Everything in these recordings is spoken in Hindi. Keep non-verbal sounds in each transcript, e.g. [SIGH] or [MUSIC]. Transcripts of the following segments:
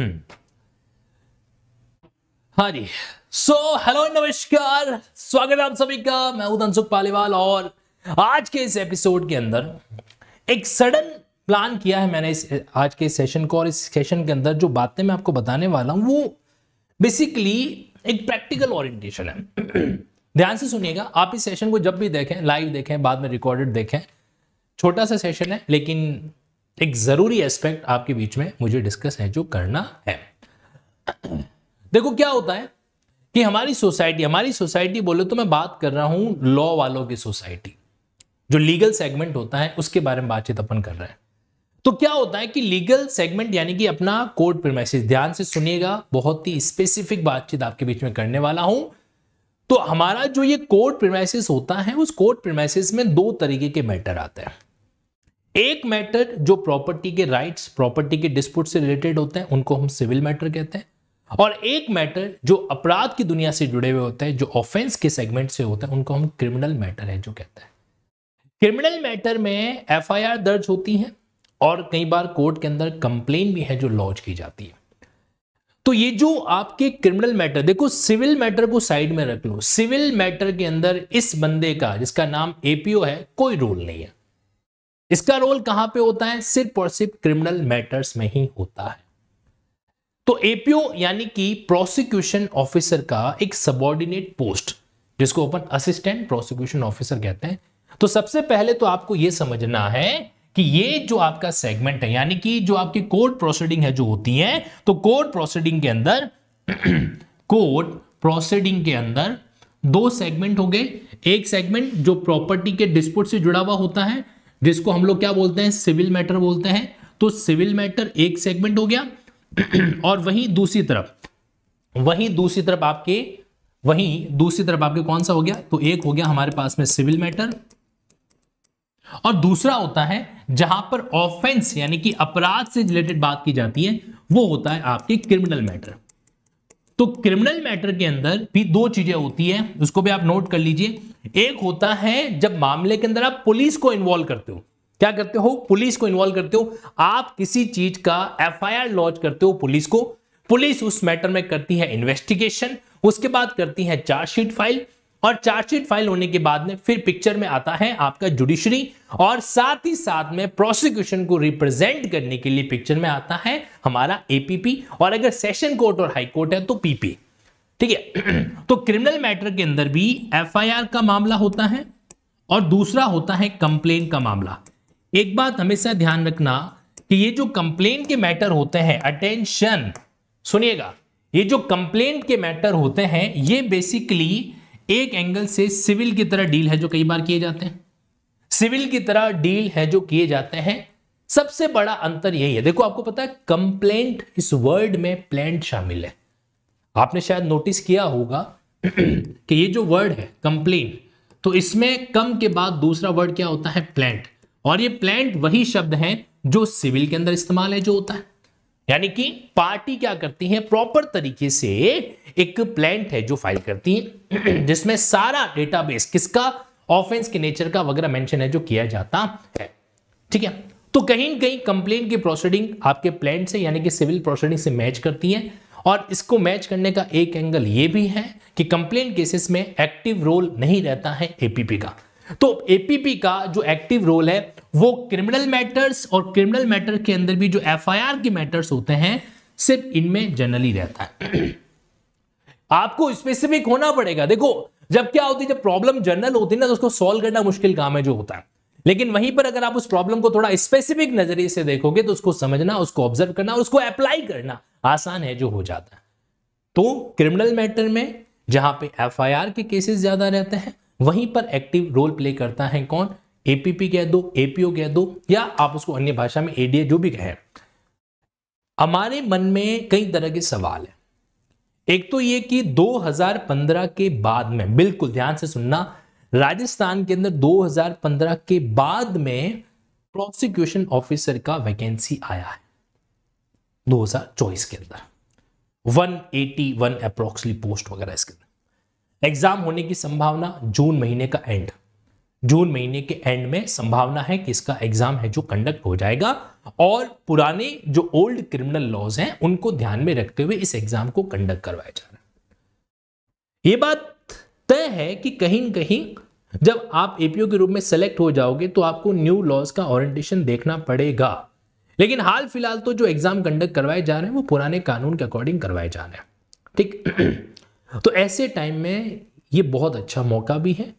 [CLEARS THROAT] हाँ जी सो हेलो नमस्कार स्वागत है आप सभी का मैं उदन सुख पालीवाल और आज के इस एपिसोड के अंदर एक सडन प्लान किया है मैंने इस आज के सेशन को और इस सेशन के अंदर जो बातें मैं आपको बताने वाला हूं वो बेसिकली एक प्रैक्टिकल ओरिएंटेशन है [CLEARS THROAT] ध्यान से सुनिएगा आप इस सेशन को जब भी देखें लाइव देखें बाद में रिकॉर्डेड देखें छोटा सा सेशन है लेकिन एक ज़रूरी एस्पेक्ट आपके बीच में मुझे डिस्कस है जो करना है देखो क्या होता है कि हमारी सोसाइटी हमारी सोसाइटी बोले तो मैं बात कर रहा हूं लॉ वालों की सोसाइटी जो लीगल सेगमेंट होता है उसके बारे में बातचीत अपन कर रहे हैं तो क्या होता है कि लीगल सेगमेंट यानी कि अपना कोर्ट प्रेमाइसिस ध्यान से सुनिएगा बहुत ही स्पेसिफिक बातचीत आपके बीच में करने वाला हूं तो हमारा जो ये कोर्ट प्रेमाइसिस होता है उस कोर्ट प्रेमाइसिस में दो तरीके के मैटर आते हैं एक मैटर जो प्रॉपर्टी के राइट्स प्रॉपर्टी के डिस्प्यूट से रिलेटेड होते हैं उनको हम सिविल मैटर कहते हैं और एक मैटर जो अपराध की दुनिया से जुड़े हुए होते हैं जो ऑफेंस के सेगमेंट से होते हैं उनको हम क्रिमिनल मैटर है जो कहते हैं क्रिमिनल मैटर में एफआईआर दर्ज होती है और कई बार कोर्ट के अंदर कंप्लेन भी है जो लॉन्च की जाती है तो ये जो आपके क्रिमिनल मैटर देखो सिविल मैटर को साइड में रख लो सिविल मैटर के अंदर इस बंदे का जिसका नाम एपीओ है कोई रोल नहीं है इसका रोल कहां पे होता है सिर्फ और सिर्फ क्रिमिनल मैटर्स में ही होता है तो एपीओ यानी कि प्रोसिक्यूशन ऑफिसर का एक सबॉर्डिनेट पोस्ट जिसको अपन असिस्टेंट प्रोसिक्यूशन ऑफिसर कहते हैं तो सबसे पहले तो आपको यह समझना है कि ये जो आपका सेगमेंट है यानी कि जो आपकी कोर्ट प्रोसीडिंग है जो होती है तो कोर्ट प्रोसीडिंग के अंदर कोर्ट [CLEARS THROAT] प्रोसीडिंग के अंदर दो सेगमेंट हो गए एक सेगमेंट जो प्रॉपर्टी के डिस्प्यूट से जुड़ा हुआ होता है जिसको हम लोग क्या बोलते हैं सिविल मैटर बोलते हैं तो सिविल मैटर एक सेगमेंट हो गया [CLEARS THROAT] और वहीं दूसरी तरफ वहीं दूसरी तरफ आपके वहीं दूसरी तरफ आपके कौन सा हो गया तो एक हो गया हमारे पास में सिविल मैटर और दूसरा होता है जहां पर ऑफेंस यानी कि अपराध से रिलेटेड बात की जाती है वो होता है आपके क्रिमिनल मैटर तो क्रिमिनल मैटर के अंदर भी दो चीजें होती है उसको भी आप नोट कर लीजिए एक होता है जब मामले के अंदर आप पुलिस को इन्वॉल्व करते हो क्या करते हो पुलिस को इन्वॉल्व करते हो आप किसी चीज का एफआईआर लॉन्च करते हो पुलिस को पुलिस उस मैटर में करती है इन्वेस्टिगेशन उसके बाद करती है चार्जशीट फाइल और चार्जशीट फाइल होने के बाद में फिर पिक्चर में आता है आपका जुडिशरी और साथ ही साथ में प्रोसिक्यूशन को रिप्रेजेंट करने के लिए पिक्चर में आता है हमारा एपीपी और अगर सेशन कोर्ट और हाई कोर्ट है तो पीपी ठीक है [CLEARS THROAT] तो क्रिमिनल मैटर के अंदर भी एफआईआर का मामला होता है और दूसरा होता है कंप्लेन का मामला एक बात हमेशा ध्यान रखना कि ये जो कंप्लेन के मैटर होते हैं अटेंशन सुनिएगा ये जो कंप्लेन के मैटर होते हैं ये बेसिकली एक एंगल से सिविल की तरह डील है जो कई बार किए जाते हैं सिविल की तरह डील है जो किए जाते हैं सबसे बड़ा अंतर यही है देखो आपको पता है कंप्लेंट इस वर्ड में प्लेंट शामिल है आपने शायद नोटिस किया होगा [CLEARS THROAT] कि ये जो वर्ड है कंप्लेन तो इसमें कम के बाद दूसरा वर्ड क्या होता है प्लेंट और ये प्लेंट वही शब्द है जो सिविल के अंदर इस्तेमाल है जो होता है यानी कि पार्टी क्या करती है प्रॉपर तरीके से एक प्लांट है जो फाइल करती है [CLEARS THROAT] जिसमें सारा डेटाबेस किसका ऑफेंस के नेचर का वगैरह मेंशन है जो किया जाता है ठीक है तो कहीं कहीं कंप्लेन की प्रोसीडिंग आपके प्लांट से यानी कि सिविल प्रोसीडिंग से मैच करती है और इसको मैच करने का एक एंगल ये भी है कि कंप्लेन केसेस में एक्टिव रोल नहीं रहता है एपीपी का तो एपीपी का जो एक्टिव रोल है वो क्रिमिनल मैटर्स और क्रिमिनल मैटर के अंदर भी जो एफआईआर के मैटर्स होते हैं सिर्फ इनमें जनरली रहता है आपको स्पेसिफिक होना पड़ेगा देखो जब क्या होती है जब प्रॉब्लम जनरल होती है ना तो उसको सॉल्व करना मुश्किल काम है जो होता है लेकिन वहीं पर अगर आप उस प्रॉब्लम को थोड़ा स्पेसिफिक नजरिए से देखोगे तो उसको समझना उसको ऑब्जर्व करना उसको अप्लाई करना आसान है जो हो जाता है तो क्रिमिनल मैटर में जहां पे एफआईआर के केसेस ज्यादा रहते हैं वहीं पर एक्टिव रोल प्ले करता है कौन एपीपी कह दो एपीओ कह दो या आप उसको अन्य भाषा में एडीए जो भी कहें हमारे मन में कई तरह के सवाल है एक तो ये कि 2015 के बाद में बिल्कुल ध्यान से सुनना राजस्थान के अंदर 2015 के बाद में प्रोसिक्यूशन ऑफिसर का वैकेंसी आया है 2024 के अंदर 181 अप्रोक्सली पोस्ट वगैरह इसके एग्जाम होने की संभावना जून महीने का एंड जून महीने के एंड में संभावना है कि इसका एग्जाम है जो कंडक्ट हो जाएगा और पुराने जो ओल्ड क्रिमिनल लॉज हैं उनको ध्यान में रखते हुए इस एग्जाम को कंडक्ट करवाया जा रहा है ये बात तय है कि कहीं ना कहीं जब आप एपीओ के रूप में सेलेक्ट हो जाओगे तो आपको न्यू लॉज का ऑरेंटेशन देखना पड़ेगा लेकिन हाल फिलहाल तो जो एग्जाम कंडक्ट करवाए जा रहे हैं वो पुराने कानून के अकॉर्डिंग करवाए जा रहे हैं ठीक तो ऐसे टाइम में ये बहुत अच्छा मौका भी है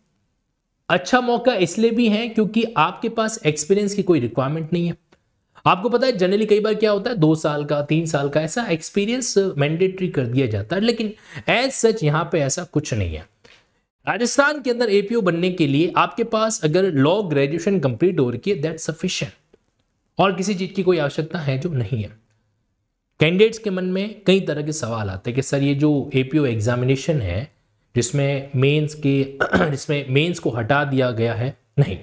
अच्छा मौका इसलिए भी है क्योंकि आपके पास एक्सपीरियंस की कोई रिक्वायरमेंट नहीं है आपको पता है जनरली कई बार क्या होता है दो साल का तीन साल का ऐसा एक्सपीरियंस मैंडेटरी कर दिया जाता है लेकिन एज सच यहाँ पे ऐसा कुछ नहीं है राजस्थान के अंदर एपीओ बनने के लिए आपके पास अगर लॉ ग्रेजुएशन कंप्लीट हो रखी है दैट सफिशियंट और किसी चीज़ की कोई आवश्यकता है जो नहीं है कैंडिडेट्स के मन में कई तरह के सवाल आते हैं कि सर ये जो ए एग्जामिनेशन है जिसमें मेंस के [CLEARS THROAT] जिसमें मेंस को हटा दिया गया है नहीं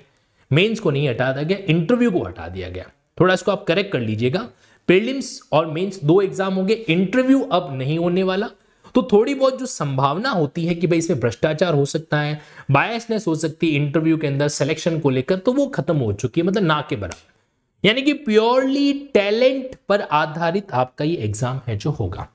मेंस को नहीं हटा दिया गया इंटरव्यू को हटा दिया गया थोड़ा इसको आप करेक्ट कर लीजिएगा पेलिम्स और मेंस दो एग्जाम होंगे इंटरव्यू अब नहीं होने वाला तो थोड़ी बहुत जो संभावना होती है कि भाई इसमें भ्रष्टाचार हो सकता है बायसनेस हो सकती है इंटरव्यू के अंदर सेलेक्शन को लेकर तो वो खत्म हो चुकी है मतलब ना के बराबर यानी कि प्योरली टैलेंट पर आधारित आपका ये एग्जाम है जो होगा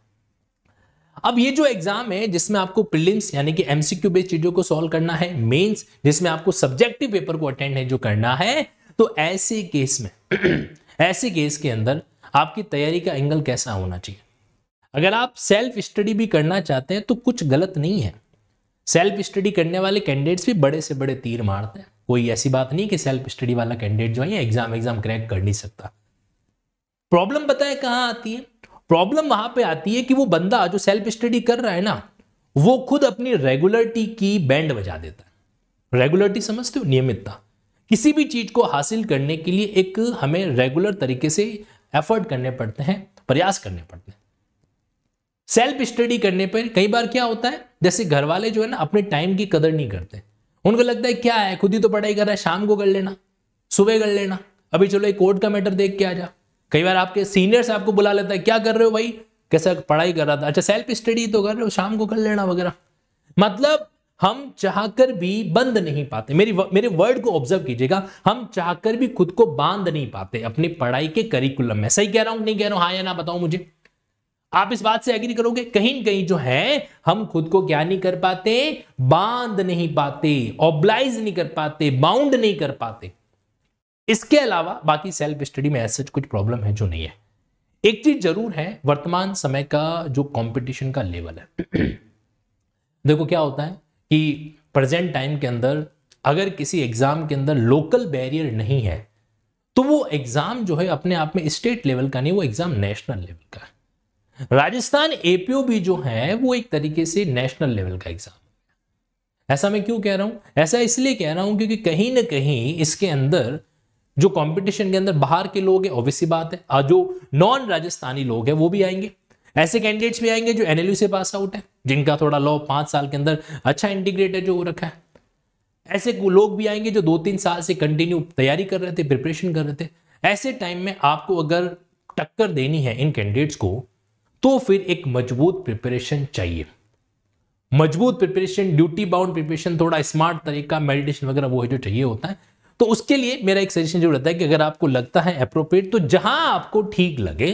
अब ये जो एग्जाम है जिसमें आपको प्रिलिम्स यानी कि एमसीक्यू बेस्ड चीजों को सॉल्व करना है मेंस जिसमें आपको सब्जेक्टिव पेपर को अटेंड है जो करना है तो ऐसे केस में [CLEARS THROAT] ऐसे केस के अंदर आपकी तैयारी का एंगल कैसा होना चाहिए अगर आप सेल्फ स्टडी भी करना चाहते हैं तो कुछ गलत नहीं है सेल्फ स्टडी करने वाले कैंडिडेट्स भी बड़े से बड़े तीर मारते हैं कोई ऐसी बात नहीं कि सेल्फ स्टडी वाला कैंडिडेट जो है एग्जाम एग्जाम क्रैक कर नहीं सकता प्रॉब्लम पता है कहाँ आती है प्रॉब्लम वहां पे आती है कि वो बंदा जो सेल्फ स्टडी कर रहा है ना वो खुद अपनी रेगुलरिटी की बैंड बजा देता है रेगुलरिटी समझते हो नियमितता किसी भी चीज को हासिल करने के लिए एक हमें रेगुलर तरीके से एफर्ट करने पड़ते हैं प्रयास करने पड़ते हैं सेल्फ स्टडी करने पर कई बार क्या होता है जैसे घर वाले जो है ना अपने टाइम की कदर नहीं करते उनको लगता है क्या है खुद ही तो पढ़ाई कर रहा है शाम को कर लेना सुबह कर लेना अभी चलो एक कोर्ट का मैटर देख के आ जा कई बार आपके सीनियर्स आपको बुला लेता है क्या कर रहे हो भाई कैसा पढ़ाई कर रहा था अच्छा सेल्फ स्टडी तो कर रहे हो शाम को कर लेना वगैरह मतलब हम चाहकर भी बंद नहीं पाते मेरी मेरे वर्ड को ऑब्जर्व कीजिएगा हम चाहकर भी खुद को बांध नहीं पाते अपनी पढ़ाई के करिकुलम में सही कह रहा हूं नहीं कह रहा हूं हाँ या ना बताओ मुझे आप इस बात से एग्री करोगे कहीं न कहीं जो है हम खुद को क्या नहीं कर पाते बांध नहीं पाते ऑब्लाइज नहीं कर पाते बाउंड नहीं कर पाते इसके अलावा बाकी सेल्फ स्टडी में ऐसा कुछ प्रॉब्लम है जो नहीं है एक चीज जरूर है वर्तमान समय का जो कंपटीशन का लेवल है [CLEARS THROAT] देखो क्या होता है कि प्रेजेंट टाइम के अंदर अगर किसी एग्जाम के अंदर लोकल बैरियर नहीं है तो वो एग्जाम जो है अपने आप में स्टेट लेवल का नहीं वो एग्जाम नेशनल लेवल का है राजस्थान एपीओ भी जो है वो एक तरीके से नेशनल लेवल का एग्जाम ऐसा मैं क्यों कह रहा हूं ऐसा इसलिए कह रहा हूं क्योंकि कहीं ना कहीं इसके अंदर जो कंपटीशन के अंदर बाहर के लोग हैं ऑब्वियसली बात है और जो नॉन राजस्थानी लोग हैं वो भी आएंगे ऐसे कैंडिडेट्स भी आएंगे जो एनएलयू से पास आउट है जिनका थोड़ा लॉ पांच साल के अंदर अच्छा इंटीग्रेट है जो हो रखा है ऐसे लोग भी आएंगे जो दो तीन साल से कंटिन्यू तैयारी कर रहे थे प्रिपरेशन कर रहे थे ऐसे टाइम में आपको अगर टक्कर देनी है इन कैंडिडेट्स को तो फिर एक मजबूत प्रिपरेशन चाहिए मजबूत प्रिपरेशन ड्यूटी बाउंड प्रिपरेशन थोड़ा स्मार्ट तरीका मेडिटेशन वगैरह वो है जो चाहिए होता है तो उसके लिए मेरा एक सजेशन जो रहता है कि अगर आपको लगता है अप्रोप्रिएट तो जहां आपको ठीक लगे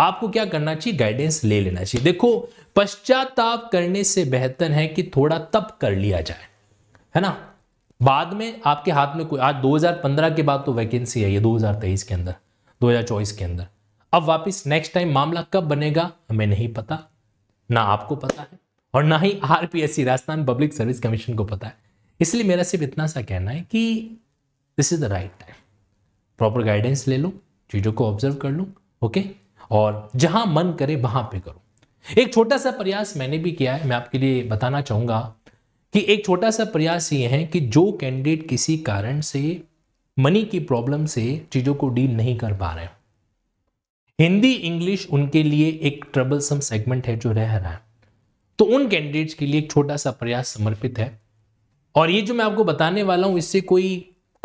आपको क्या करना चाहिए गाइडेंस ले लेना चाहिए देखो पश्चाताप करने से बेहतर है कि थोड़ा तप कर लिया जाए है ना बाद में आपके हाथ में कोई आज 2015 के बाद तो वैकेंसी आई है 2023 के अंदर 2024 के अंदर अब वापस नेक्स्ट टाइम मामला कब बनेगा हमें नहीं पता ना आपको पता है और ना ही RPSC Rajasthan public service commission को पता है इसलिए मेरा सिर्फ इतना सा कहना है कि this is the right time proper guidance ले लो चीज़ों को ऑब्जर्व कर लो ओके और जहां मन करे वहां पे करो एक छोटा सा प्रयास मैंने भी किया है मैं आपके लिए बताना चाहूँगा कि एक छोटा सा प्रयास ये है कि जो कैंडिडेट किसी कारण से मनी की प्रॉब्लम से चीज़ों को डील नहीं कर पा रहे हैं हिंदी इंग्लिश उनके लिए एक ट्रबलसम सेगमेंट है जो रह रहा है तो उन कैंडिडेट्स के लिए एक छोटा सा प्रयास समर्पित है और ये जो मैं आपको बताने वाला हूँ इससे कोई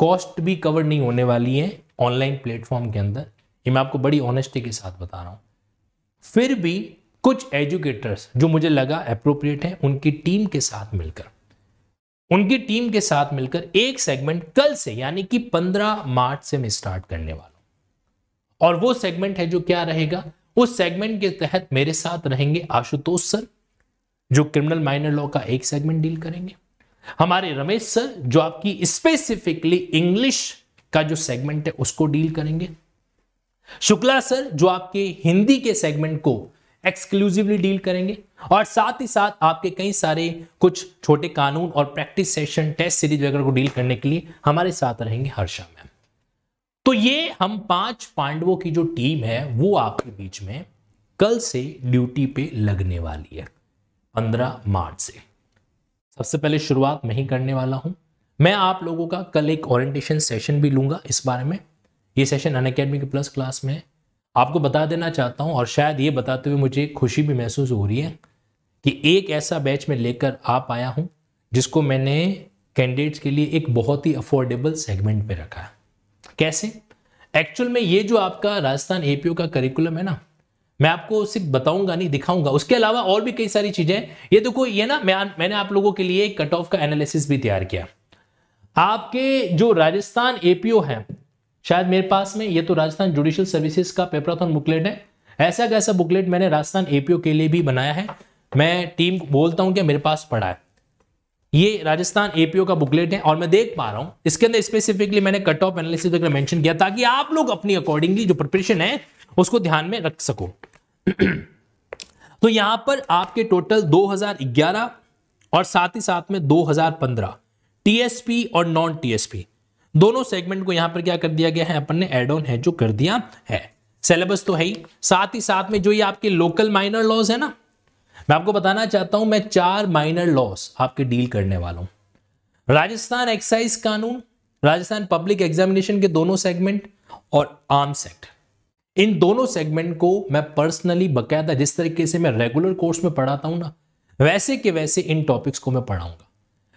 कॉस्ट भी कवर नहीं होने वाली है ऑनलाइन प्लेटफॉर्म के अंदर ये मैं आपको बड़ी ऑनेस्टी के साथ बता रहा हूँ फिर भी कुछ एजुकेटर्स जो मुझे लगा अप्रोप्रिएट है उनकी टीम के साथ मिलकर उनकी टीम के साथ मिलकर एक सेगमेंट कल से यानी कि 15 मार्च से मैं स्टार्ट करने वाला और वो सेगमेंट है जो क्या रहेगा उस सेगमेंट के तहत मेरे साथ रहेंगे आशुतोष सर जो क्रिमिनल माइनर लॉ का एक सेगमेंट डील करेंगे हमारे रमेश सर जो आपकी स्पेसिफिकली इंग्लिश का जो सेगमेंट है उसको डील करेंगे शुक्ला सर जो आपके हिंदी के सेगमेंट को एक्सक्लूसिवली डील करेंगे और साथ ही साथ आपके कई सारे कुछ छोटे कानून और प्रैक्टिस सेशन टेस्ट सीरीज वगैरह को डील करने के लिए हमारे साथ रहेंगे हर्षा तो ये हम पांच पांडवों की जो टीम है वो आपके बीच में कल से ड्यूटी पे लगने वाली है पंद्रह मार्च से सबसे पहले शुरुआत मैं ही करने वाला हूं मैं आप लोगों का कल एक ओरिएंटेशन सेशन भी लूंगा इस बारे में ये session Unacademy plus class में है आपको बता देना चाहता हूं और शायद ये बताते हुए मुझे खुशी भी महसूस हो रही है कि एक ऐसा बैच में लेकर आ पाया हूं जिसको मैंने कैंडिडेट्स के लिए एक बहुत ही अफोर्डेबल सेगमेंट पे रखा है कैसे एक्चुअल में ये जो आपका राजस्थान एपीओ का करिकुलम है ना मैं आपको सिर्फ बताऊंगा नहीं दिखाऊंगा उसके अलावा और भी कई सारी चीजें ये देखो ये ना मैं मैंने आप लोगों के लिए कट ऑफ का एनालिसिस भी तैयार किया आपके जो राजस्थान एपीओ है शायद मेरे पास में ये तो राजस्थान जुडिशियल सर्विसेज का पेपराथन बुकलेट है ऐसा कैसा बुकलेट मैंने राजस्थान एपीओ के लिए भी बनाया है मैं टीम बोलता हूँ कि मेरे पास पड़ा है ये राजस्थान एपीओ का बुकलेट है और मैं देख पा रहा हूं इसके अंदर स्पेसिफिकली मैंने कट ऑफ एनालिसिस वगैरह मेंशन किया ताकि आप लोग अपनी अकॉर्डिंगली जो प्रिपरेशन है उसको ध्यान में रख सको [CLEARS THROAT] तो यहां पर आपके टोटल 2011 और साथ ही साथ में 2015 टीएसपी और नॉन टीएसपी दोनों सेगमेंट को यहां पर क्या कर दिया गया है अपन ने एड ऑन है जो कर दिया है सिलेबस तो है ही साथ ही साथ में जो ये आपके लोकल माइनर लॉज है ना मैं आपको बताना चाहता हूं मैं चार माइनर लॉस आपके डील करने वाला हूं राजस्थान एक्साइज कानून राजस्थान पब्लिक एग्जामिनेशन के दोनों सेगमेंट और आर्म्स एक्ट इन दोनों सेगमेंट को मैं पर्सनली बकायदा जिस तरीके से मैं रेगुलर कोर्स में पढ़ाता हूं ना वैसे के वैसे इन टॉपिक्स को मैं पढ़ाऊंगा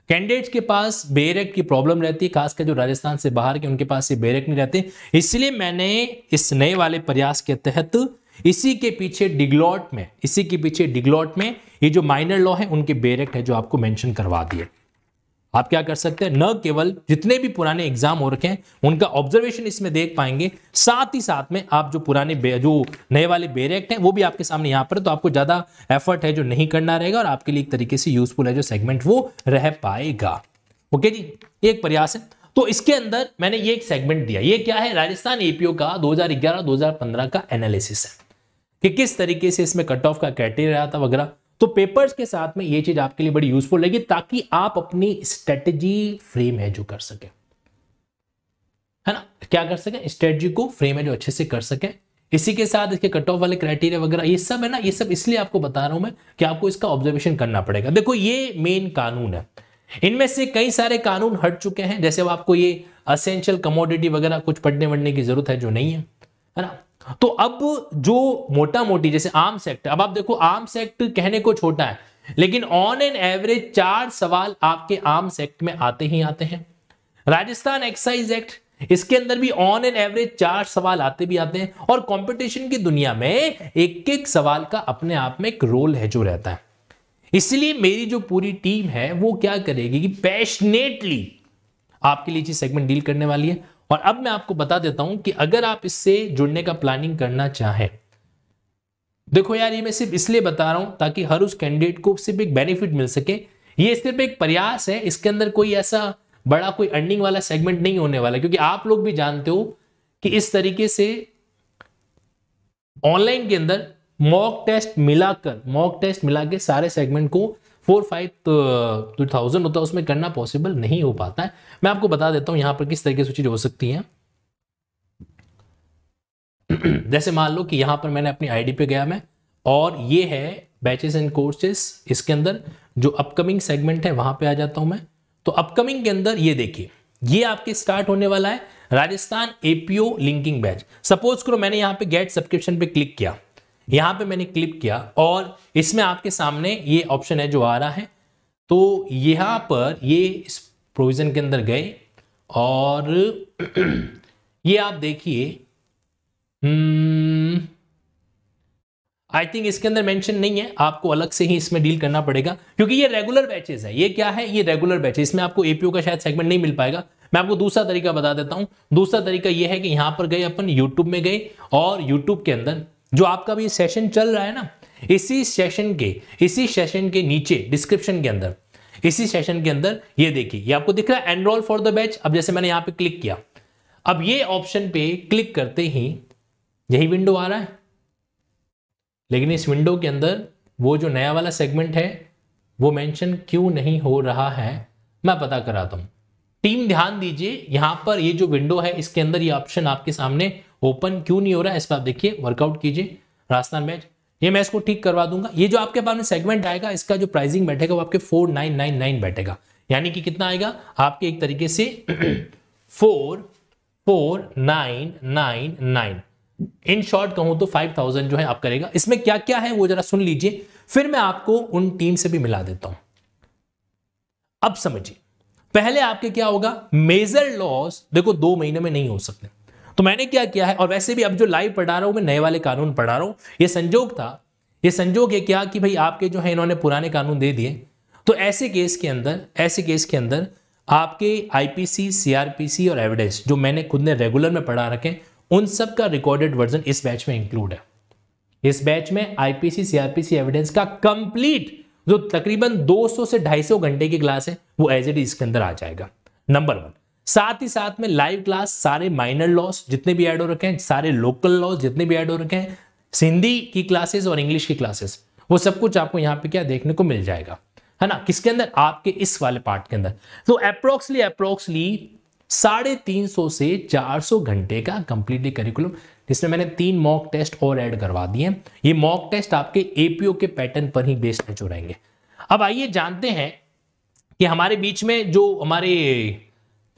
कैंडिडेट्स के पास बेरेक की प्रॉब्लम रहती है खासकर जो राजस्थान से बाहर के उनके पास ये बेरेक नहीं रहते इसलिए मैंने इस नए वाले प्रयास के तहत इसी के पीछे डिग्लॉट में इसी के पीछे डिग्लॉट में ये जो माइनर लॉ है उनके बेरेक्ट है जो आपको मेंशन करवा दिए आप क्या कर सकते हैं न केवल जितने भी पुराने एग्जाम हो रखे हैं उनका ऑब्जर्वेशन इसमें देख पाएंगे साथ ही साथ में आप जो पुराने जो नए वाले बेरेक्ट हैं वो भी आपके सामने यहाँ पर है तो आपको ज़्यादा एफर्ट है जो नहीं करना रहेगा और आपके लिए एक तरीके से यूजफुल है जो सेगमेंट वो रह पाएगा ओके जी एक प्रयास है तो इसके अंदर मैंने ये एक सेगमेंट दिया ये क्या है राजस्थान एपीओ का 2011-2015 का एनालिसिस है कि किस तरीके से इसमें कट ऑफ का क्राइटेरिया था वगैरह तो पेपर्स के साथ में ये चीज आपके लिए बड़ी यूजफुल रहेगी ताकि आप अपनी स्ट्रेटेजी फ्रेम है जो कर सके है ना क्या कर सके स्ट्रेटजी को फ्रेम है जो अच्छे से कर सके इसी के साथ इसके कट ऑफ वाले क्राइटेरिया वगैरह ये सब है ना ये सब इसलिए आपको बता रहा हूं मैं कि आपको इसका ऑब्जर्वेशन करना पड़ेगा देखो ये मेन कानून है इनमें से कई सारे कानून हट चुके हैं जैसे अब आपको ये असेंशियल कमोडिटी वगैरह कुछ पढ़ने वढ़ने की जरूरत है जो नहीं है है ना तो अब जो मोटा मोटी जैसे आर्म्स एक्ट अब आप देखो आम एक्ट कहने को छोटा है लेकिन ऑन एन एवरेज चार सवाल आपके आर्म्स सेक्ट में आते ही आते हैं राजस्थान एक्साइज एक्ट इसके अंदर भी ऑन एन एवरेज चार सवाल आते भी आते हैं और कंपटीशन की दुनिया में एक एक सवाल का अपने आप में एक रोल है जो रहता है इसलिए मेरी जो पूरी टीम है वो क्या करेगी कि पैशनेटली आपके लिए चीज सेगमेंट डील करने वाली है और अब मैं आपको बता देता हूं कि अगर आप इससे जुड़ने का प्लानिंग करना चाहें देखो यार ये मैं सिर्फ इसलिए बता रहा हूं ताकि हर उस कैंडिडेट को सिर्फ एक बेनिफिट मिल सके ये सिर्फ एक प्रयास है इसके अंदर कोई ऐसा बड़ा कोई अर्निंग वाला सेगमेंट नहीं होने वाला क्योंकि आप लोग भी जानते हो कि इस तरीके से ऑनलाइन के अंदर मॉक टेस्ट मिलाकर मॉक टेस्ट मिला के सारे सेगमेंट को फोर फाइव टू थाउजेंड होता है उसमें करना पॉसिबल नहीं हो पाता है मैं आपको बता देता हूं यहां पर किस तरीके से चीज़ हो सकती है [CLEARS THROAT] जैसे मान लो कि यहां पर मैंने अपनी आईडी पे गया मैं और ये है बैचेस एंड कोर्सेस इसके अंदर जो अपकमिंग सेगमेंट है वहां पे आ जाता हूं मैं तो अपकमिंग के अंदर ये देखिए ये आपके स्टार्ट होने वाला है Rajasthan APO linking batch suppose करो मैंने यहां पे गेट सब्सक्रिप्शन पे क्लिक किया यहां पे मैंने क्लिक किया और इसमें आपके सामने ये ऑप्शन है जो आ रहा है तो यहां पर ये इस प्रोविज़न के अंदर गए और [CLEARS THROAT] ये आप देखिए आई हम्म, थिंक इसके अंदर मेंशन नहीं है आपको अलग से ही इसमें डील करना पड़ेगा क्योंकि ये रेगुलर बैचेस है ये क्या है ये रेगुलर बैचेस इसमें आपको एपीओ का शायद सेगमेंट नहीं मिल पाएगा मैं आपको दूसरा तरीका बता देता हूं दूसरा तरीका ये है कि यहां पर गए अपन यूट्यूब में गए और यूट्यूब के अंदर जो आपका भी सेशन चल रहा है ना इसी सेशन के इसी सेशन के नीचे डिस्क्रिप्शन के अंदर इसी सेशन के अंदर ये देखिए ये आपको दिख रहा है एनरोल फॉर द बैच अब जैसे मैंने यहां पे क्लिक किया अब ये ऑप्शन पे क्लिक करते ही यही विंडो आ रहा है लेकिन इस विंडो के अंदर वो जो नया वाला सेगमेंट है वो मेंशन क्यों नहीं हो रहा है मैं पता कराता हूं टीम ध्यान दीजिए यहां पर ये जो विंडो है इसके अंदर ये ऑप्शन आपके सामने ओपन क्यों नहीं हो रहा है इस पर आप देखिए वर्कआउट कीजिए राजस्थान मैच ये मैं इसको ठीक करवा दूंगा ये जो आपके पास में सेगमेंट आएगा इसका जो प्राइसिंग बैठेगा वो आपके फोर नाइन नाइन नाइन बैठेगा यानी कि कितना आएगा आपके एक तरीके से four four nine nine nine in short कहूं तो फाइव थाउजेंड जो है आप करेगा इसमें क्या क्या है वो जरा सुन लीजिए फिर मैं आपको उन टीम से भी मिला देता हूं अब समझिए पहले आपके क्या होगा मेजर लॉस देखो दो महीने में नहीं हो सकते तो मैंने क्या किया है और वैसे भी अब जो लाइव पढ़ा रहा हूँ मैं नए वाले कानून पढ़ा रहा हूँ ये संजोग था ये संजोग है क्या कि भाई आपके जो है इन्होंने पुराने कानून दे दिए तो ऐसे केस के अंदर ऐसे केस के अंदर आपके आईपीसी सीआरपीसी और एविडेंस जो मैंने खुद ने रेगुलर में पढ़ा रखे उन सब का रिकॉर्डेड वर्जन इस बैच में इंक्लूड है इस बैच में आईपीसी सीआरपीसी एविडेंस का कंप्लीट जो तकरीबन 200 से 250 घंटे की क्लास है वो एज इट इसके अंदर आ जाएगा नंबर वन साथ ही साथ में लाइव क्लास सारे माइनर लॉस जितने भी एड हो रखे हैं सारे लोकल लॉस जितने भी एड हो रखे हैं सिंधी की क्लासेस और इंग्लिश की क्लासेस वो सब कुछ आपको यहाँ पे क्या देखने को मिल जाएगा है ना किसके अंदर आपके इस वाले पार्ट के अंदर तो अप्रोक्सली अप्रोक्सली साढ़े तीन सौ से चार सौ घंटे का कंप्लीटली करिकुलम जिसमें मैंने तीन मॉक टेस्ट और ऐड करवा दिए हैं ये मॉक टेस्ट आपके एपीओ के पैटर्न पर ही बेस्ड हो जाएंगे अब आइए जानते हैं कि हमारे बीच में जो हमारे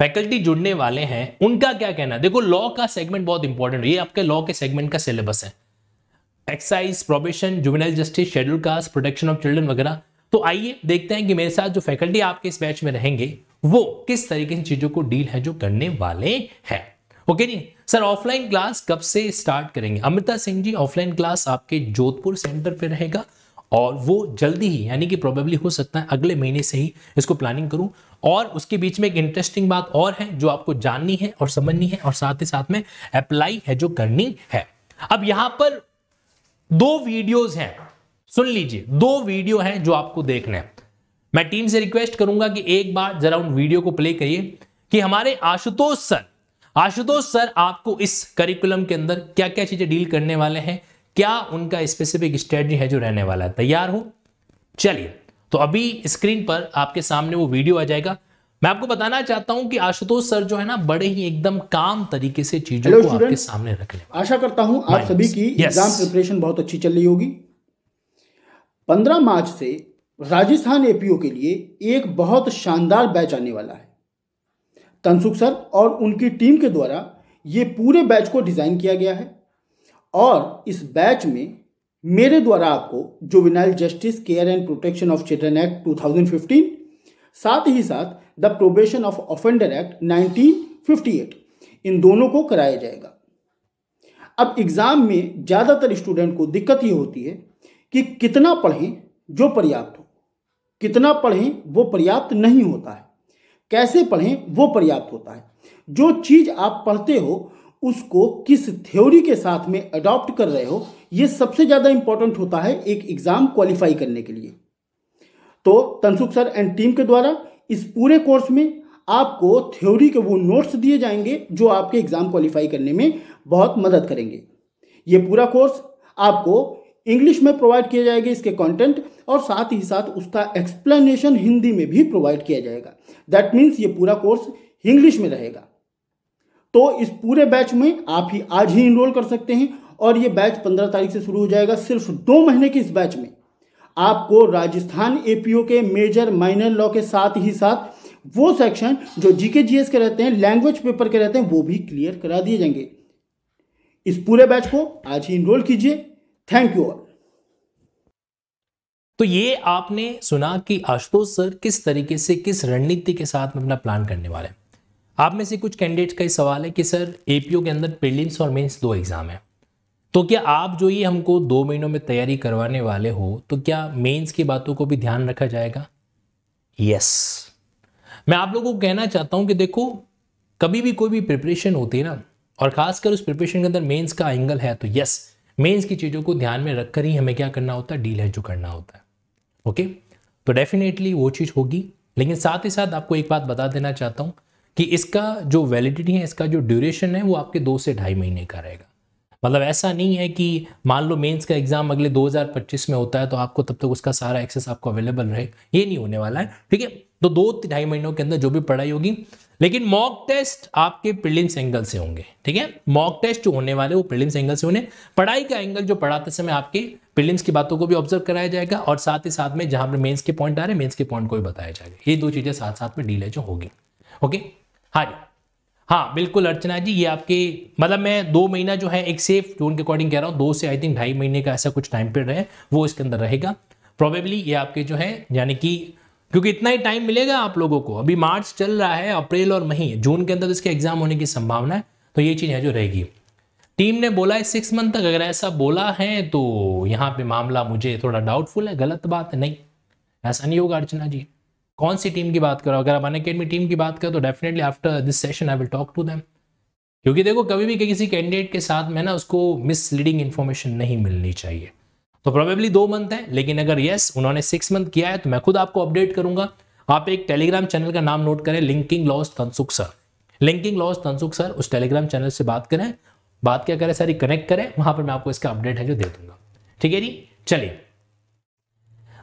फैकल्टी जुड़ने वाले हैं उनका क्या कहना देखो लॉ का सेगमेंट बहुत इंपॉर्टेंट ये आपके लॉ के सेगमेंट का सिलेबस है excise probation juvenile justice schedule caste protection of children वगैरह तो आइए देखते हैं कि मेरे साथ जो फैकल्टी आपके इस बैच में रहेंगे वो किस तरीके की चीजों को डील है जो करने वाले हैं ओके जी सर ऑफलाइन क्लास कब से स्टार्ट करेंगे अमृता सिंह जी ऑफलाइन क्लास आपके जोधपुर सेंटर पे रहेगा और वो जल्दी ही यानी कि प्रोबेबली हो सकता है अगले महीने से ही इसको प्लानिंग करूं और उसके बीच में एक इंटरेस्टिंग बात और है जो आपको जाननी है और समझनी है और साथ ही साथ में अप्लाई है जो करनी है अब यहां पर दो वीडियोस हैं सुन लीजिए दो वीडियो हैं जो आपको देखने हैं मैं टीम से रिक्वेस्ट करूंगा कि एक बार जरा उन वीडियो को प्ले करिए कि हमारे आशुतोष सर आशुतोष सर आपको इस करिकुलम के अंदर क्या क्या चीजें डील करने वाले हैं क्या उनका स्पेसिफिक स्ट्रेटजी है जो रहने वाला है तैयार हो चलिए तो अभी स्क्रीन पर आपके सामने वो वीडियो आ जाएगा मैं आपको बताना चाहता हूं कि आशुतोष सर जो है ना बड़े ही एकदम काम तरीके से चीजों को student. आपके सामने रखने आशा करता हूं आप सभी की एग्जाम प्रिपरेशन बहुत अच्छी चल रही होगी 15 मार्च से राजस्थान एपीओ के लिए एक बहुत शानदार बैच आने वाला है तनसुख सर और उनकी टीम के द्वारा ये पूरे बैच को डिजाइन किया गया है और इस बैच में मेरे द्वारा आपको juvenile justice care and protection of children act 2015 साथ ही साथ the probation of offender act 1958 इन दोनों को कराया जाएगा अब एग्ज़ाम में ज़्यादातर स्टूडेंट को दिक्कत ये होती है कि कितना पढ़ें जो पर्याप्त हो कितना पढ़ें वो पर्याप्त नहीं होता है कैसे पढ़ें वो पर्याप्त होता है जो चीज़ आप पढ़ते हो उसको किस थ्योरी के साथ में अडॉप्ट कर रहे हो ये सबसे ज़्यादा इंपॉर्टेंट होता है एक एग्ज़ाम क्वालिफाई करने के लिए तो तनसुख सर एंड टीम के द्वारा इस पूरे कोर्स में आपको थ्योरी के वो नोट्स दिए जाएंगे जो आपके एग्ज़ाम क्वालिफाई करने में बहुत मदद करेंगे ये पूरा कोर्स आपको इंग्लिश में प्रोवाइड किया जाएगा इसके कंटेंट और साथ ही साथ उसका एक्सप्लेनेशन हिंदी में भी प्रोवाइड किया जाएगा दैट मीन्स ये पूरा कोर्स इंग्लिश में रहेगा तो इस पूरे बैच में आप ही आज ही इनरोल कर सकते हैं और ये बैच पंद्रह तारीख से शुरू हो जाएगा सिर्फ दो महीने के इस बैच में आपको राजस्थान एपीओ के मेजर माइनर लॉ के साथ ही साथ वो सेक्शन जो जीके जीएस के रहते हैं लैंग्वेज पेपर के रहते हैं वो भी क्लियर करा दिए जाएंगे इस पूरे बैच को आज ही इनरोल कीजिए थैंक यू तो ये आपने सुना कि आशुतोष सर किस तरीके से किस रणनीति के साथ में अपना प्लान करने वाले हैं आप में से कुछ कैंडिडेट्स का ये सवाल है कि सर एपीओ के अंदर प्रीलिम्स और मेंस दो एग्ज़ाम है तो क्या आप जो ये हमको दो महीनों में तैयारी करवाने वाले हो तो क्या मेंस की बातों को भी ध्यान रखा जाएगा यस yes. मैं आप लोगों को कहना चाहता हूँ कि देखो कभी भी कोई भी प्रिपरेशन होती है ना और ख़ासकर उस प्रिपरेशन के अंदर मेन्स का एंगल है तो यस मेन्स की चीज़ों को ध्यान में रखकर ही हमें क्या करना होता है डील है जो करना होता है ओके तो डेफिनेटली वो चीज़ होगी लेकिन साथ ही साथ आपको एक बात बता देना चाहता हूँ कि इसका जो वैलिडिटी है इसका जो ड्यूरेशन है वो आपके दो से ढाई महीने का रहेगा मतलब ऐसा नहीं है कि मान लो मेंस का एग्जाम अगले 2025 में होता है तो आपको तब तक तो उसका सारा एक्सेस आपको अवेलेबल रहे ये नहीं होने वाला है ठीक है तो दो ढाई महीनों के अंदर जो भी पढ़ाई होगी लेकिन मॉक टेस्ट आपके प्रिलिम्स एंगल से होंगे ठीक है मॉक टेस्ट जो होने वाले वो प्रिलिम्स एंगल से होने पढ़ाई का एंगल जो पढ़ाते समय आपके प्रिलिम्स की बातों को भी ऑब्जर्व कराया जाएगा और साथ ही साथ में जहां पर मेन्स के पॉइंट आ रहे हैं मेन्स के पॉइंट को भी बताया जाएगा ये दो चीजें साथ साथ में डील है जो होगी ओके हाँ जी हाँ बिल्कुल अर्चना जी ये आपके मतलब मैं दो महीना जो है एक सेफ जोन के अकॉर्डिंग कह रहा हूँ दो से आई थिंक ढाई महीने का ऐसा कुछ टाइम पीरियड है वो इसके अंदर रहेगा प्रॉबेबली ये आपके जो है यानी कि क्योंकि इतना ही टाइम मिलेगा आप लोगों को अभी मार्च चल रहा है अप्रैल और मई जून के अंदर इसके एग्जाम होने की संभावना है तो ये चीज़ है जो रहेगी टीम ने बोला है सिक्स मंथ तक अगर ऐसा बोला है तो यहाँ पे मामला मुझे थोड़ा डाउटफुल है गलत बात है नहीं ऐसा नहीं होगा अर्चना जी कौन सी टीम की बात करो अगर आप अनकेडमी टीम की बात करो तो definitely after this session I will talk to them क्योंकि देखो कभी भी किसी कैंडिडेट के साथ में ना उसको मिसलीडिंग इन्फॉर्मेशन नहीं मिलनी चाहिए तो प्रोबेबली दो मंथ है लेकिन अगर येस उन्होंने सिक्स मंथ किया है तो मैं खुद आपको अपडेट करूंगा आप एक टेलीग्राम चैनल का नाम नोट करें linking laws Tansukh sir linking laws Tansukh sir उस टेलीग्राम चैनल से बात करें बात क्या करें सारी कनेक्ट करें वहां पर मैं आपको इसका अपडेट है जो दे दूंगा ठीक है जी चलिए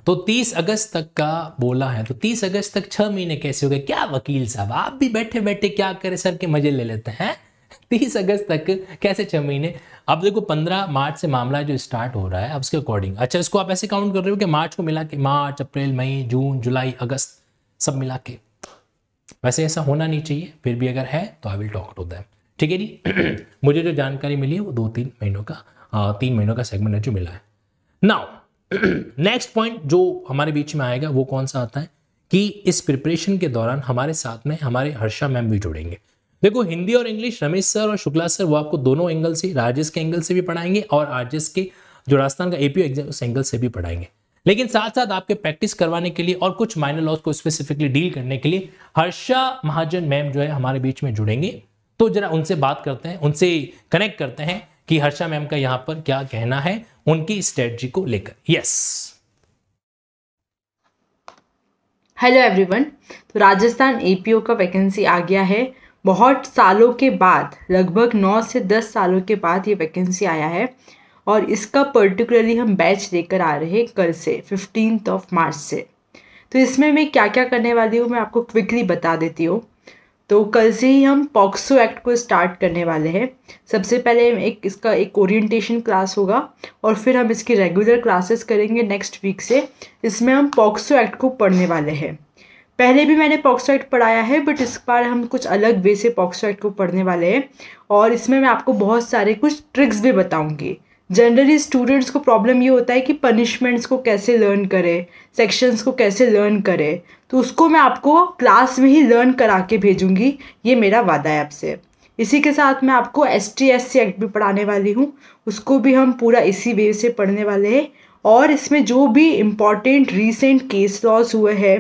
तो 30 अगस्त तक का बोला है तो 30 अगस्त तक छह महीने कैसे हो गए क्या वकील साहब आप भी बैठे बैठे क्या करें सर के मज़े ले लेते हैं [LAUGHS] तीस अगस्त तक कैसे छह महीने अब देखो पंद्रह मार्च से मामला जो स्टार्ट हो रहा है अब उसके अकॉर्डिंग अच्छा इसको आप ऐसे काउंट कर रहे हो कि मार्च को मिला के मार्च अप्रैल मई जून जुलाई अगस्त सब मिला के वैसे ऐसा होना नहीं चाहिए फिर भी अगर है तो I will talk to them ठीक है जी [CLEARS THROAT] मुझे जो जानकारी मिली है वो दो तीन महीनों का तीन महीनों का सेगमेंट है जो मिला है नाउ नेक्स्ट पॉइंट जो हमारे बीच में आएगा वो कौन सा आता है कि इस प्रिपरेशन के दौरान हमारे साथ में हमारे हर्षा मैम भी जुड़ेंगे देखो हिंदी और इंग्लिश रमेश सर और शुक्ला सर वो आपको दोनों एंगल से राजेश के एंगल से भी पढ़ाएंगे और आरजेस के जो राजस्थान का एपीओ एग्जाम उस एंगल से भी पढ़ाएंगे लेकिन साथ साथ आपके प्रैक्टिस करवाने के लिए और कुछ माइनर लॉस को स्पेसिफिकली डील करने के लिए हर्षा महाजन मैम जो है हमारे बीच में जुड़ेंगे तो जरा उनसे बात करते हैं उनसे कनेक्ट करते हैं कि हर्षा मैम का यहाँ पर क्या कहना है उनकी स्ट्रेटजी को लेकर यस हेलो एवरीवन तो राजस्थान एपीओ का वैकेंसी आ गया है बहुत सालों के बाद लगभग नौ से दस सालों के बाद ये वैकेंसी आया है और इसका पर्टिकुलरली हम बैच लेकर आ रहे हैं कल से फिफ्टीन ऑफ मार्च से तो इसमें मैं क्या क्या करने वाली हूँ मैं आपको क्विकली बता देती हूँ तो कल से ही हम पॉक्सो एक्ट को स्टार्ट करने वाले हैं सबसे पहले एक इसका एक ओरिएंटेशन क्लास होगा और फिर हम इसकी रेगुलर क्लासेस करेंगे नेक्स्ट वीक से इसमें हम पॉक्सो एक्ट को पढ़ने वाले हैं पहले भी मैंने पॉक्सो एक्ट पढ़ाया है बट इस बार हम कुछ अलग वे से पॉक्सो एक्ट को पढ़ने वाले हैं और इसमें मैं आपको बहुत सारे कुछ ट्रिक्स भी बताऊँगी जनरली स्टूडेंट्स को प्रॉब्लम ये होता है कि पनिशमेंट्स को कैसे लर्न करें सेक्शंस को कैसे लर्न करें तो उसको मैं आपको क्लास में ही लर्न करा के भेजूँगी ये मेरा वादा है आपसे इसी के साथ मैं आपको S T S C act भी पढ़ाने वाली हूँ उसको भी हम पूरा इसी वे से पढ़ने वाले हैं और इसमें जो भी इम्पॉर्टेंट रीसेंट केस लॉस हुए हैं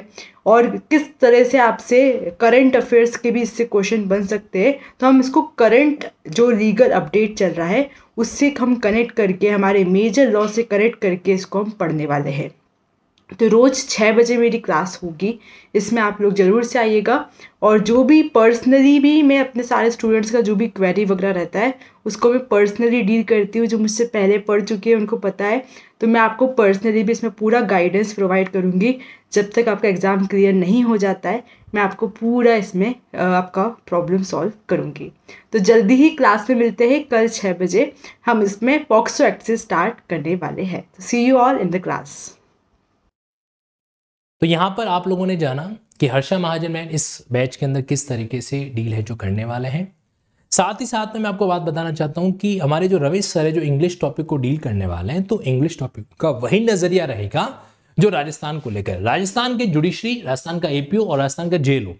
और किस तरह से आपसे करंट अफेयर्स के भी इससे क्वेश्चन बन सकते हैं तो हम इसको करंट जो लीगल अपडेट चल रहा है उससे हम कनेक्ट करके हमारे मेजर लॉ से कनेक्ट करके इसको हम पढ़ने वाले हैं तो रोज़ छः बजे मेरी क्लास होगी इसमें आप लोग ज़रूर से आइएगा और जो भी पर्सनली भी मैं अपने सारे स्टूडेंट्स का जो भी क्वेरी वगैरह रहता है उसको मैं पर्सनली डील करती हूँ जो मुझसे पहले पढ़ चुके हैं उनको पता है तो मैं आपको पर्सनली भी इसमें पूरा गाइडेंस प्रोवाइड करूँगी जब तक आपका एग्ज़ाम क्लियर नहीं हो जाता है मैं आपको पूरा इसमें आपका प्रॉब्लम सॉल्व करूँगी तो जल्दी ही क्लास में मिलते हैं कल छः बजे हम इसमें पॉक्सो एक्ट से स्टार्ट करने वाले हैं see you all in the class तो यहाँ पर आप लोगों ने जाना कि हर्षा महाजन मैन इस बैच के अंदर किस तरीके से डील है जो करने वाले हैं साथ ही साथ में मैं आपको बात बताना चाहता हूँ कि हमारे जो रविश सर है जो इंग्लिश टॉपिक को डील करने वाले हैं तो इंग्लिश टॉपिक का वही नज़रिया रहेगा जो राजस्थान को लेकर राजस्थान के जुडिशरी राजस्थान का एपीओ और राजस्थान का जेलो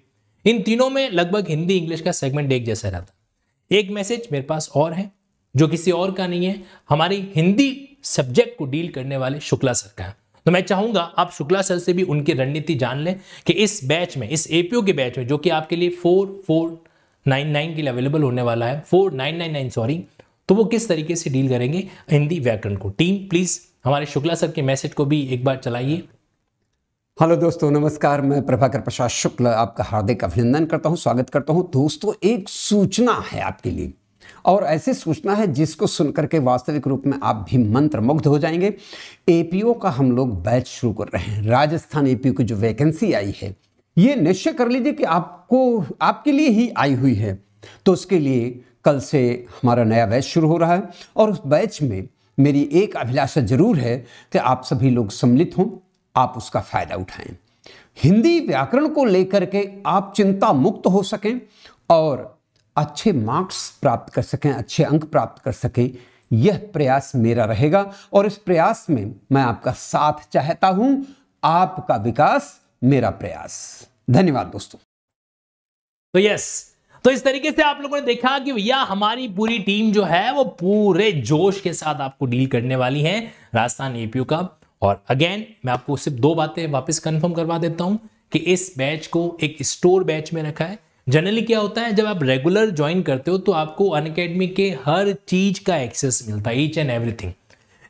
इन तीनों में लगभग हिंदी इंग्लिश का सेगमेंट एक जैसा रहता एक मैसेज मेरे पास और है जो किसी और का नहीं है हमारी हिंदी सब्जेक्ट को डील करने वाले शुक्ला सर का है तो मैं चाहूंगा आप शुक्ला सर से भी उनकी रणनीति जान लें कि इस बैच में इस एपीओ के बैच में जो कि आपके लिए फोर फोर नाइन नाइन के लिए अवेलेबल होने वाला है four nine nine nine sorry तो वो किस तरीके से डील करेंगे हिंदी व्याकरण को टीम प्लीज़ हमारे शुक्ला सर के मैसेज को भी एक बार चलाइए हेलो दोस्तों नमस्कार मैं प्रभाकर प्रसाद शुक्ल आपका हार्दिक अभिनंदन करता हूं स्वागत करता हूं दोस्तों एक सूचना है आपके लिए और ऐसी सूचना है जिसको सुनकर के वास्तविक रूप में आप भी मंत्र मुग्ध हो जाएंगे एपीओ का हम लोग बैच शुरू कर रहे हैं राजस्थान एपीओ की जो वैकेंसी आई है ये निश्चय कर लीजिए कि आपको आपके लिए ही आई हुई है तो उसके लिए कल से हमारा नया बैच शुरू हो रहा है और उस बैच में मेरी एक अभिलाषा जरूर है कि आप सभी लोग सम्मिलित हों आप उसका फायदा उठाएं हिंदी व्याकरण को लेकर के आप चिंता मुक्त हो सकें और अच्छे मार्क्स प्राप्त कर सकें अच्छे अंक प्राप्त कर सकें यह प्रयास मेरा रहेगा और इस प्रयास में मैं आपका साथ चाहता हूं आपका विकास मेरा प्रयास धन्यवाद दोस्तों तो यस तो इस तरीके से आप लोगों ने देखा कि भैया हमारी पूरी टीम जो है वो पूरे जोश के साथ आपको डील करने वाली है राजस्थान एपीयू का और अगेन मैं आपको सिर्फ दो बातें वापस कंफर्म करवा देता हूं कि इस बैच को एक स्टोर बैच में रखा है जनरली क्या होता है जब आप रेगुलर ज्वाइन करते हो तो आपको अन के हर चीज़ का एक्सेस मिलता है ईच एंड एवरीथिंग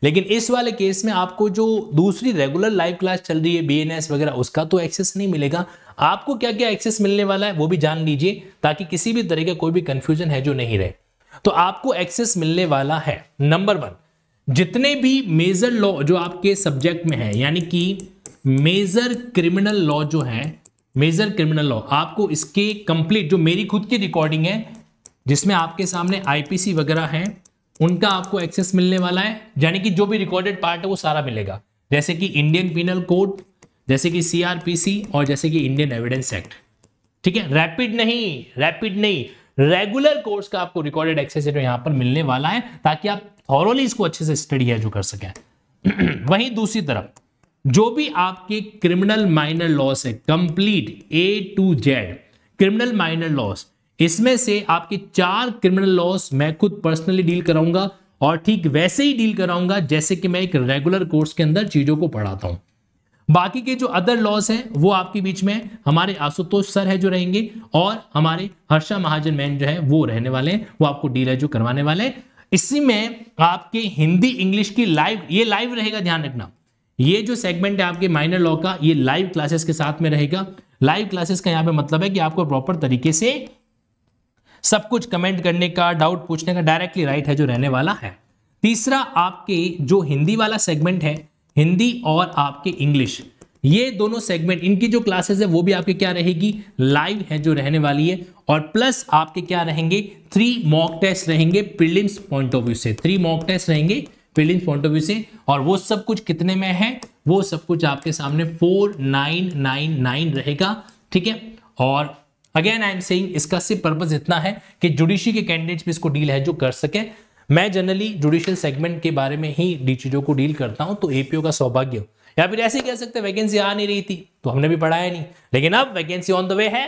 लेकिन इस वाले केस में आपको जो दूसरी रेगुलर लाइव क्लास चल रही है बी वगैरह उसका तो एक्सेस नहीं मिलेगा आपको क्या क्या एक्सेस मिलने वाला है वो भी जान लीजिए ताकि किसी भी तरह का कोई भी कंफ्यूजन है जो नहीं रहे तो आपको एक्सेस मिलने वाला है नंबर वन जितने भी मेजर लॉ जो आपके सब्जेक्ट में है यानी कि मेजर क्रिमिनल लॉ जो है मेजर क्रिमिनल लॉ आपको इसके कंप्लीट जो मेरी खुद की रिकॉर्डिंग है जिसमें आपके सामने आईपीसी वगैरह हैं उनका आपको एक्सेस मिलने वाला है यानी कि जो भी रिकॉर्डेड पार्ट है वो सारा मिलेगा जैसे कि इंडियन पिनल कोड जैसे कि सीआरपीसी और जैसे कि इंडियन एविडेंस एक्ट ठीक है रैपिड नहीं रैपिड नहीं रेगुलर कोर्स का आपको रिकॉर्डेड एक्सेस है जो यहां पर मिलने वाला है ताकि आप थॉरली इसको अच्छे से स्टडी है जो कर सकें [CLEARS THROAT] वहीं दूसरी तरफ जो भी आपके क्रिमिनल माइनर लॉस है complete A to Z criminal minor laws इसमें से आपके चार क्रिमिनल लॉस मैं खुद पर्सनली डील कराऊंगा और ठीक वैसे ही डील कराऊंगा जैसे कि मैं एक रेगुलर कोर्स के अंदर चीजों को पढ़ाता हूं बाकी के जो अदर लॉस हैं वो आपके बीच में हमारे आशुतोष सर है जो रहेंगे और हमारे हर्षा महाजन मैन जो है वो रहने वाले हैं वो आपको डील है जो करवाने वाले हैं इसी में आपके हिंदी इंग्लिश की लाइव ये लाइव रहेगा ध्यान रखना ये जो सेगमेंट है आपके माइनर लॉ का ये लाइव क्लासेस के साथ में रहेगा लाइव क्लासेस का यहाँ पे मतलब है कि आपको प्रॉपर तरीके से सब कुछ कमेंट करने का डाउट पूछने का डायरेक्टली राइट है जो रहने वाला है तीसरा आपके जो हिंदी वाला सेगमेंट है हिंदी और आपके इंग्लिश ये दोनों सेगमेंट इनकी जो क्लासेस है वो भी आपके क्या रहेगी लाइव है जो रहने वाली है और प्लस आपके क्या रहेंगे थ्री मॉक टेस्ट रहेंगे प्रिलिम्स पॉइंट ऑफ व्यू से थ्री मॉक टेस्ट रहेंगे प्रिलिम्स पॉइंट ऑफ व्यू से और वो सब कुछ कितने में है वो सब कुछ आपके सामने फोर नाइन नाइन नाइन रहेगा ठीक है और अगेन आई एम सेइंग इसका सिर्फ पर्पज इतना है कि जुडिशी के कैंडिडेट्स भी इसको डील है जो कर सके मैं जनरली जुडिशियल सेगमेंट के बारे में ही डी चीज़ों को डील करता हूं तो एपीओ का सौभाग्य या फिर ऐसे कह सकते वैकेंसी आ नहीं रही थी तो हमने भी पढ़ाया नहीं लेकिन अब वैकेंसी ऑन द वे है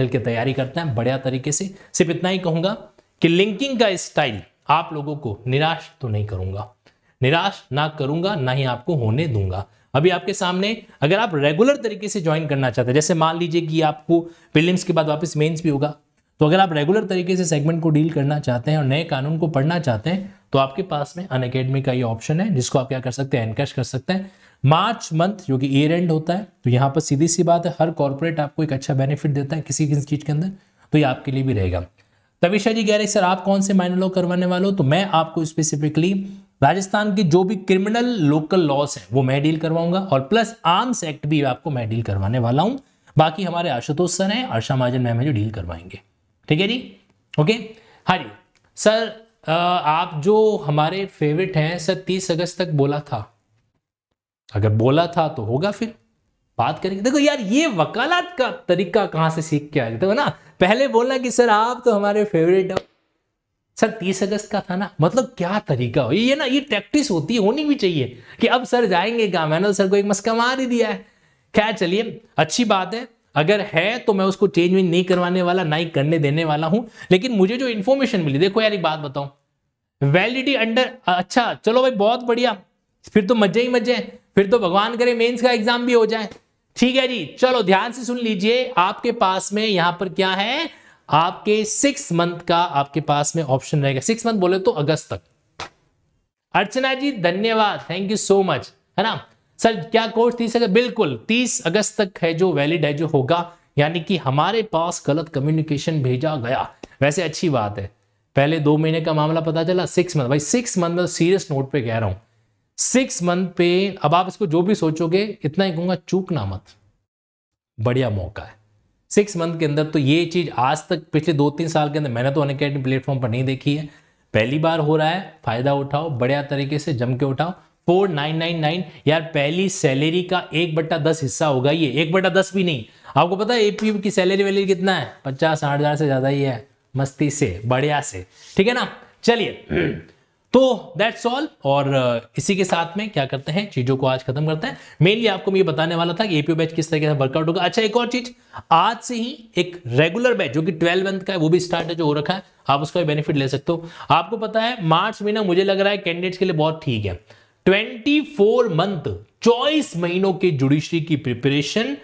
मिलकर तैयारी करते हैं बढ़िया तरीके से सिर्फ इतना ही कहूंगा कि लिंकिंग का स्टाइल आप लोगों को निराश तो नहीं करूंगा निराश ना करूंगा ना ही आपको होने दूंगा अभी आपके सामने अगर आप रेगुलर तरीके से ज्वाइन करना चाहते हैं जैसे मान लीजिए कि आपको प्रीलिम्स के बाद वापस मेंस भी होगा तो अगर आप रेगुलर तरीके से सेगमेंट को डील करना चाहते हैं और नए कानून को पढ़ना चाहते हैं तो आपके पास में अन अकेडमी का ये ऑप्शन है जिसको आप क्या कर सकते हैं एनकैश कर सकते हैं मार्च मंथ जो कि ईयर एंड होता है तो यहाँ पर सीधी सी बात है हर कॉर्पोरेट आपको एक अच्छा बेनिफिट देता है किसी किसी चीज़ के अंदर तो ये आपके लिए भी रहेगा तविशा जी कह रहे सर आप कौन से माइनलॉग करवाने वाले हो तो मैं आपको स्पेसिफिकली राजस्थान की जो भी क्रिमिनल लोकल लॉस है वो मैं डील करवाऊंगा और प्लस आर्म्स एक्ट भी आपको मैं डील करवाने वाला हूं बाकी हमारे आशुतोष सर हैं आशा महाजन मैम है जो डील करवाएंगे ठीक है जी ओके हाँ जी सर आप जो हमारे फेवरेट हैं सर तीस अगस्त तक बोला था अगर बोला था तो होगा फिर बात करेंगे देखो यार ये वकालत का तरीका कहाँ से सीख के आ जाते हो ना पहले बोलना कि सर आप तो हमारे फेवरेट हो सर तीस अगस्त का था ना मतलब क्या तरीका हो ये ना ये प्रैक्टिस होती है होनी भी चाहिए कि अब सर जाएंगे क्या मैंने तो सर को एक मस्का मार ही दिया है खैर चलिए अच्छी बात है अगर है तो मैं उसको चेंज वेंज नहीं करवाने वाला ना ही करने देने वाला हूं लेकिन मुझे जो इन्फॉर्मेशन मिली देखो यार एक बात बताऊं वैलिडिटी अंडर अच्छा चलो भाई बहुत बढ़िया फिर तो मजे ही मजे फिर तो भगवान करे मेंस का एग्जाम भी हो जाए ठीक है जी चलो ध्यान से सुन लीजिए आपके पास में यहां पर क्या है आपके सिक्स मंथ का आपके पास में ऑप्शन रहेगा सिक्स मंथ बोले तो अगस्त तक अर्चना जी धन्यवाद थैंक यू सो मच है ना सर क्या कोर्स तीस अगस्त बिल्कुल तीस अगस्त तक है जो वैलिड है जो होगा यानी कि हमारे पास गलत कम्युनिकेशन भेजा गया वैसे अच्छी बात है पहले दो महीने का मामला पता चला सिक्स मंथ भाई सिक्स मंथ में सीरियस नोट पे कह रहा हूं सिक्स मंथ पे अब आप इसको जो भी सोचोगे इतना ही कहूंगा चूकना मत बढ़िया मौका है सिक्स मंथ के अंदर तो ये चीज़ आज तक पिछले दो तीन साल के अंदर मैंने तो अन अकेडमी प्लेटफॉर्म पर नहीं देखी है पहली बार हो रहा है फ़ायदा उठाओ बढ़िया तरीके से जम के उठाओ फोर नाइन नाइन नाइन यार पहली सैलरी का एक बट्टा दस हिस्सा होगा ये एक बट्टा दस भी नहीं आपको पता है एपीएम की सैलरी वैलरी कितना है पचास साठ हज़ार से ज़्यादा ही है मस्ती से बढ़िया से ठीक है ना चलिए तो दैट्स ऑल और uh, इसी के साथ में क्या करते हैं चीज़ों को आज खत्म करते हैं मेनली आपको मैं ये बताने वाला था कि एपीओ बैच किस तरीके से वर्कआउट होगा अच्छा एक और चीज़ आज से ही एक रेगुलर बैच जो कि ट्वेल्व मंथ का है वो भी स्टार्ट है जो हो रखा है आप उसका भी बेनिफिट ले सकते हो आपको पता है मार्च महीना मुझे लग रहा है कैंडिडेट्स के लिए बहुत ठीक है ट्वेंटी फोर मंथ चौबीस महीनों के जुडिशरी की प्रिपरेशन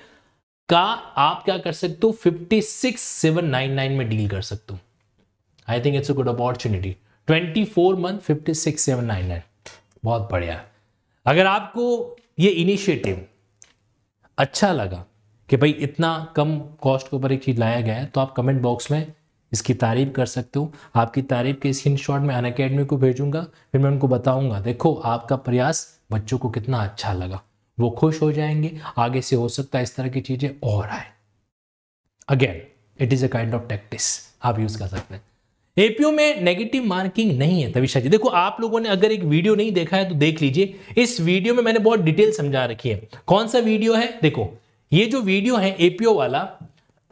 का आप क्या कर सकते हो fifty six seven nine nine में डील कर सकते हो I think it's a good opportunity twenty four month fifty six seven nine nine बहुत बढ़िया अगर आपको ये इनिशिएटिव अच्छा लगा कि भाई इतना कम कॉस्ट के ऊपर एक चीज़ लाया गया है तो आप कमेंट बॉक्स में इसकी तारीफ कर सकते हो आपकी तारीफ के स्क्रीन शॉट मैं अन अकेडमी को भेजूंगा फिर मैं उनको बताऊंगा देखो आपका प्रयास बच्चों को कितना अच्छा लगा वो खुश हो जाएंगे आगे से हो सकता है इस तरह की चीज़ें और आए again it is a kind of tactics आप यूज़ कर सकते हैं एपीओ में नेगेटिव मार्किंग नहीं है तविशा जी देखो आप लोगों ने अगर एक वीडियो नहीं देखा है तो देख लीजिए इस वीडियो में मैंने बहुत डिटेल समझा रखी है कौन सा वीडियो है देखो ये जो वीडियो है एपीओ वाला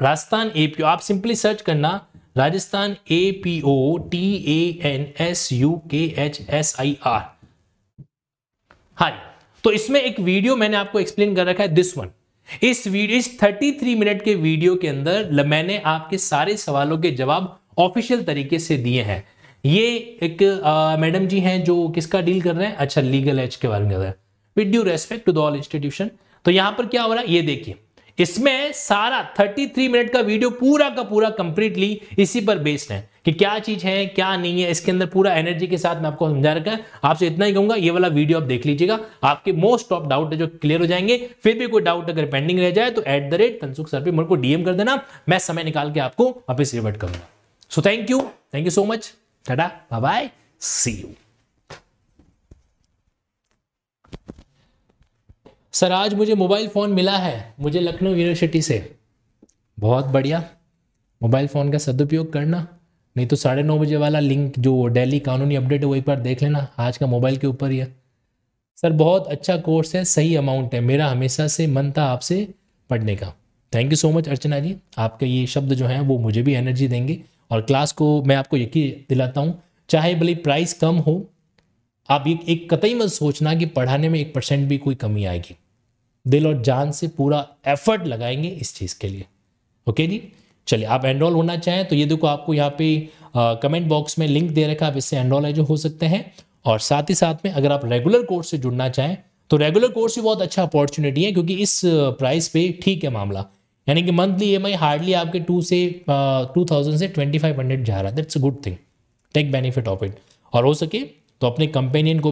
राजस्थान एपीओ आप सिंपली सर्च करना Rajasthan A P O T A N S U K H S I R हाँ तो इसमें एक वीडियो मैंने आपको एक्सप्लेन कर रखा है दिस वन इस वीडियो इस 33 मिनट के वीडियो के अंदर मैंने आपके सारे सवालों के जवाब ऑफिशियल तरीके से दिए हैं ये एक मैडम जी हैं जो किसका डील कर रहे हैं अच्छा लीगल एज के बारे में विद ड्यू रेस्पेक्ट टू दल इंस्टीट्यूशन तो यहां पर क्या हो रहा है ये देखिए इसमें सारा 33 मिनट का वीडियो पूरा का पूरा कंप्लीटली इसी पर बेस्ड है कि क्या चीज है क्या नहीं है इसके अंदर पूरा एनर्जी के साथ मैं आपको समझा रखा है आपसे इतना ही कहूंगा ये वाला वीडियो आप देख लीजिएगा आपके मोस्ट ऑफ डाउट है जो क्लियर हो जाएंगे फिर भी कोई डाउट अगर पेंडिंग रह जाए तो at the rate Tansukh sir पर मेरे को डीएम कर देना मैं समय निकाल के आपको वापिस रिवर्ट करूंगा so thank you thank you so much tata bye bye see you sir आज मुझे मोबाइल फ़ोन मिला है मुझे लखनऊ यूनिवर्सिटी से बहुत बढ़िया मोबाइल फ़ोन का सदुपयोग करना नहीं तो साढ़े नौ बजे वाला लिंक जो डेली कानूनी अपडेट है वो एक बार देख लेना आज का मोबाइल के ऊपर ही है सर बहुत अच्छा कोर्स है सही अमाउंट है मेरा हमेशा से मन था आपसे पढ़ने का thank you so much Archana ji आपके ये शब्द जो हैं वो मुझे भी एनर्जी देंगे और क्लास को मैं आपको यकीन दिलाता हूँ चाहे भले प्राइस कम हो आप एक, एक कतई मत सोचना कि पढ़ाने में एक परसेंट भी कोई कमी आएगी दिल और जान से पूरा एफर्ट लगाएंगे इस चीज़ के लिए ओके जी चलिए आप एनरोल होना चाहें तो ये देखो आपको यहाँ पे आ, कमेंट बॉक्स में लिंक दे रखा आप इससे एनरोल है जो हो सकते हैं और साथ ही साथ में अगर आप रेगुलर कोर्स से जुड़ना चाहें तो रेगुलर कोर्स भी बहुत अच्छा अपॉर्चुनिटी है क्योंकि इस प्राइस पे ठीक है मामला यानी कि मंथली ई हार्डली आपके टू से टू थाउजेंड से ट्वेंटी फाइव हंड्रेड जा रहा है that's a good thing take benefit of it और हो सके तो अपने कंपेनियन को